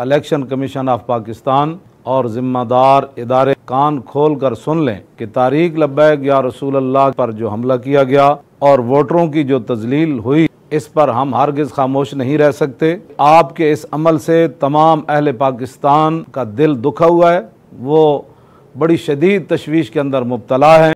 election commission of Pakistan और ज़िम्मेदार इदारे कान खोल कर सुन लें कि तारीख लबैक या रसूल अल्लाह पर जो हमला किया गया और वोटरों की जो तजलील हुई इस पर हम हरगिज खामोश नहीं रह सकते आपके इस अमल से तमाम अहल पाकिस्तान का दिल दुखा हुआ है वो बड़ी शदीद तशवीश के अंदर मुबतला है